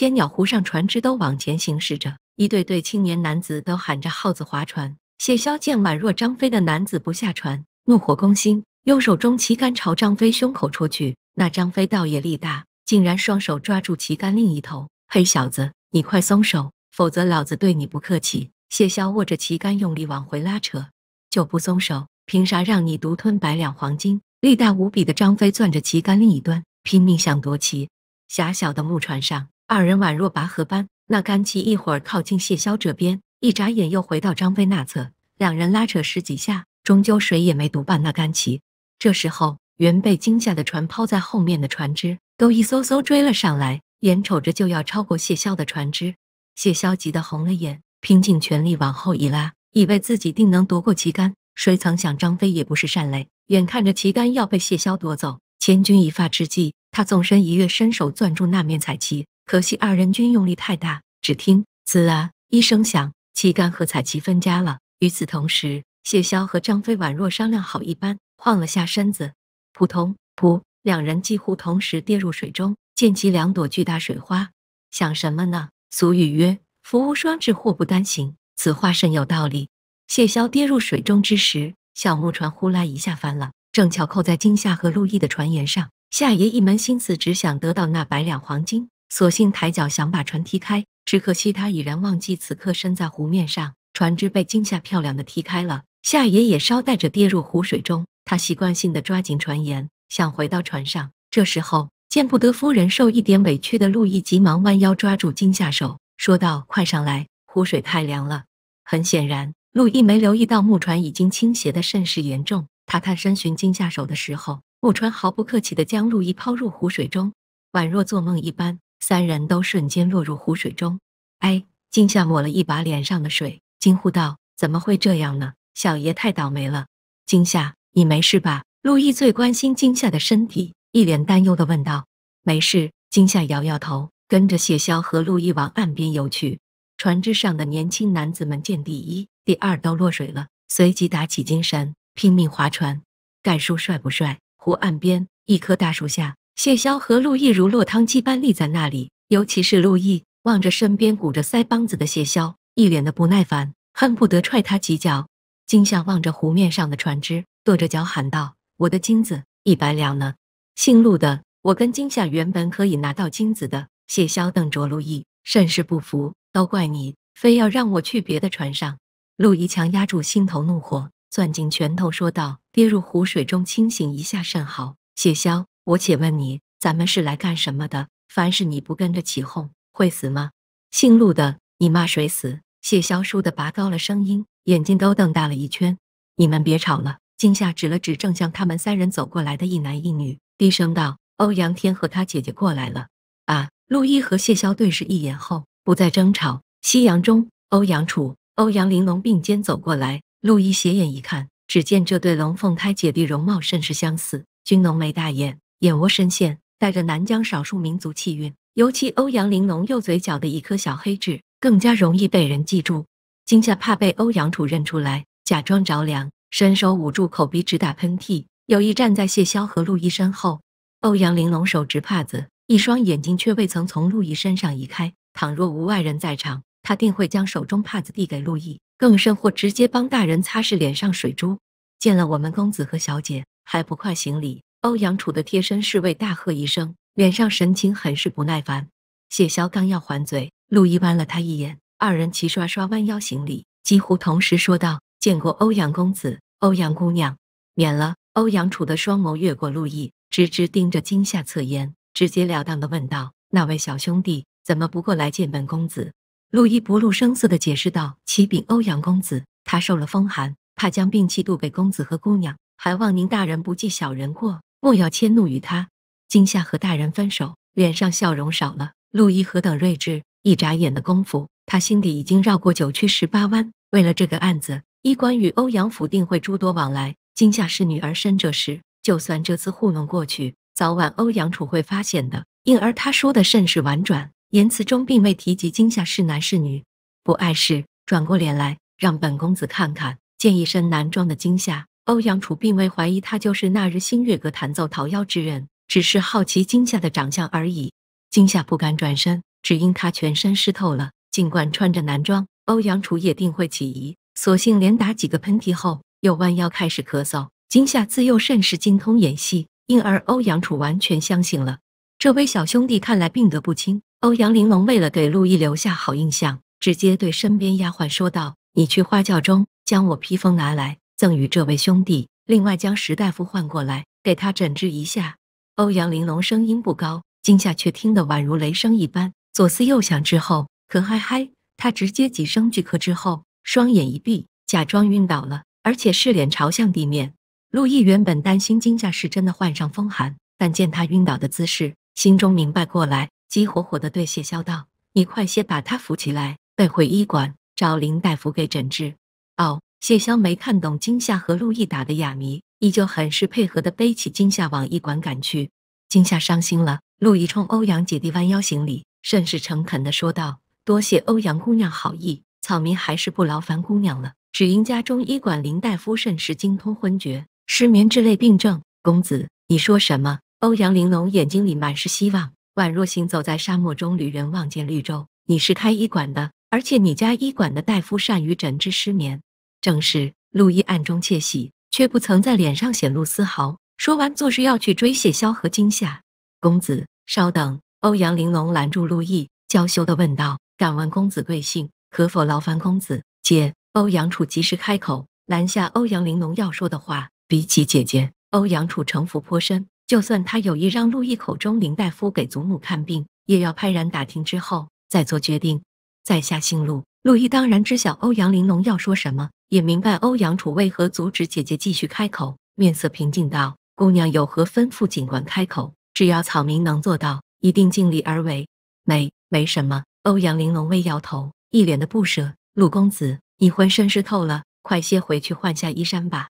千鸟湖上，船只都往前行驶着，一对对青年男子都喊着号子划船。谢霄见宛若张飞的男子不下船，怒火攻心，用手中旗杆朝张飞胸口戳去。那张飞倒也力大，竟然双手抓住旗杆另一头。黑小子，你快松手，否则老子对你不客气！谢霄握着旗杆用力往回拉扯，就不松手，凭啥让你独吞百两黄金？力大无比的张飞攥着旗杆另一端，拼命想夺旗。狭小的木船上。二人宛若拔河般，那杆旗一会儿靠近谢霄这边，一眨眼又回到张飞那侧。两人拉扯十几下，终究谁也没独霸那杆旗。这时候，原被惊吓的船抛在后面的船只都一艘艘追了上来，眼瞅着就要超过谢霄的船只，谢霄急得红了眼，拼尽全力往后一拉，以为自己定能夺过旗杆。谁曾想张飞也不是善类，眼看着旗杆要被谢霄夺走，千钧一发之际，他纵身一跃，伸手攥住那面彩旗。可惜二人均用力太大，只听“滋啦”一声响，旗杆和彩旗分家了。与此同时，谢霄和张飞宛若商量好一般，晃了下身子，扑通扑，两人几乎同时跌入水中，溅起两朵巨大水花。想什么呢？俗语曰：“福无双至，祸不单行。”此话甚有道理。谢霄跌入水中之时，小木船呼啦一下翻了，正巧扣在金夏和陆毅的船沿上。夏爷一门心思只想得到那百两黄金。索性抬脚想把船踢开，只可惜他已然忘记此刻身在湖面上，船只被惊吓，漂亮的踢开了。夏爷也捎带着跌入湖水中，他习惯性的抓紧船沿，想回到船上。这时候，见不得夫人受一点委屈的路易急忙弯腰抓住惊吓手，说道：“快上来，湖水太凉了。”很显然，路易没留意到木船已经倾斜的甚是严重。他探身寻惊吓手的时候，木船毫不客气的将路易抛入湖水中，宛若做梦一般。三人都瞬间落入湖水中。哎，惊吓抹了一把脸上的水，惊呼道：“怎么会这样呢？小爷太倒霉了！”惊吓，你没事吧？陆毅最关心惊吓的身体，一脸担忧的问道：“没事。”惊吓摇摇头，跟着谢霄和陆毅往岸边游去。船只上的年轻男子们见第一、第二都落水了，随即打起精神，拼命划船。干叔帅不帅？湖岸边一棵大树下。谢霄和陆毅如落汤鸡般立在那里，尤其是陆毅望着身边鼓着腮帮子的谢霄，一脸的不耐烦，恨不得踹他几脚。金夏望着湖面上的船只，跺着脚喊道：“我的金子一百两呢，姓陆的，我跟金夏原本可以拿到金子的。”谢霄瞪着陆毅，甚是不服：“都怪你，非要让我去别的船上。”陆毅强压住心头怒火，攥紧拳头说道：“跌入湖水中清醒一下甚好。”谢霄。我且问你，咱们是来干什么的？凡是你不跟着起哄，会死吗？姓陆的，你骂谁死？谢霄叔的拔高了声音，眼睛都瞪大了一圈。你们别吵了。惊夏指了指正向他们三人走过来的一男一女，低声道：“欧阳天和他姐姐过来了。”啊！陆一和谢霄对视一眼后，不再争吵。夕阳中，欧阳楚、欧阳玲珑并肩走过来。陆一斜眼一看，只见这对龙凤胎姐弟容貌甚是相似，均浓眉大眼。眼窝深陷，带着南疆少数民族气韵，尤其欧阳玲珑右嘴角的一颗小黑痣，更加容易被人记住。惊吓怕被欧阳楚认出来，假装着凉，伸手捂住口鼻，直打喷嚏，有意站在谢霄和陆毅身后。欧阳玲珑手执帕子，一双眼睛却未曾从陆毅身上移开。倘若无外人在场，他定会将手中帕子递给陆毅，更甚或直接帮大人擦拭脸上水珠。见了我们公子和小姐，还不快行礼！欧阳楚的贴身侍卫大喝一声，脸上神情很是不耐烦。谢霄刚要还嘴，陆毅弯了他一眼，二人齐刷刷弯腰行礼，几乎同时说道：“见过欧阳公子，欧阳姑娘。”免了。欧阳楚的双眸越过陆毅，直直盯着金夏侧颜，直截了当的问道：“那位小兄弟，怎么不过来见本公子？”陆毅不露声色的解释道：“启禀欧阳公子，他受了风寒，怕将病气渡给公子和姑娘，还望您大人不计小人过。”莫要迁怒于他。今夏和大人分手，脸上笑容少了。陆一何等睿智，一眨眼的功夫，他心底已经绕过九曲十八弯。为了这个案子，医官与欧阳府定会诸多往来。今夏是女儿身这事，就算这次糊弄过去，早晚欧阳楚会发现的。因而他说的甚是婉转，言辞中并未提及今夏是男是女，不碍事。转过脸来，让本公子看看，见一身男装的今夏。欧阳楚并未怀疑他就是那日星月阁弹奏桃夭之人，只是好奇惊吓的长相而已。惊吓不敢转身，只因他全身湿透了。尽管穿着男装，欧阳楚也定会起疑。索性连打几个喷嚏后，又弯腰开始咳嗽。惊吓自幼甚是精通演戏，因而欧阳楚完全相信了。这位小兄弟看来病得不轻。欧阳玲珑为了给陆毅留下好印象，直接对身边丫鬟说道：“你去花轿中将我披风拿来。”赠与这位兄弟，另外将石大夫唤过来，给他诊治一下。欧阳玲珑声音不高，惊吓却听得宛如雷声一般。左思右想之后，可嗨嗨，他直接几声巨咳之后，双眼一闭，假装晕倒了，而且是脸朝向地面。陆毅原本担心金吓是真的患上风寒，但见他晕倒的姿势，心中明白过来，急火火地对谢霄道：“你快些把他扶起来，带回医馆找林大夫给诊治。”哦。谢霄没看懂金夏和陆毅打的哑谜，依旧很是配合的背起金夏往医馆赶去。金夏伤心了，陆毅冲欧阳姐弟弯腰行礼，甚是诚恳的说道：“多谢欧阳姑娘好意，草民还是不劳烦姑娘了，只因家中医馆林大夫甚是精通昏厥、失眠之类病症。公子，你说什么？”欧阳玲珑眼睛里满是希望，宛若行走在沙漠中旅人望见绿洲。你是开医馆的，而且你家医馆的大夫善于诊治失眠。正是陆毅暗中窃喜，却不曾在脸上显露丝毫。说完，作势要去追谢霄和惊吓公子。稍等，欧阳玲珑拦住陆毅，娇羞地问道：“敢问公子贵姓？可否劳烦公子？”姐，欧阳楚及时开口拦下欧阳玲珑要说的话。比起姐姐，欧阳楚城府颇深，就算他有意让陆毅口中林大夫给祖母看病，也要派人打听之后再做决定。在下姓陆，陆毅当然知晓欧阳玲珑要说什么。也明白欧阳楚为何阻止姐姐继续开口，面色平静道：“姑娘有何吩咐，尽管开口，只要草民能做到，一定尽力而为。”没，没什么。欧阳玲珑微摇头，一脸的不舍。陆公子，你浑身湿透了，快些回去换下衣衫吧。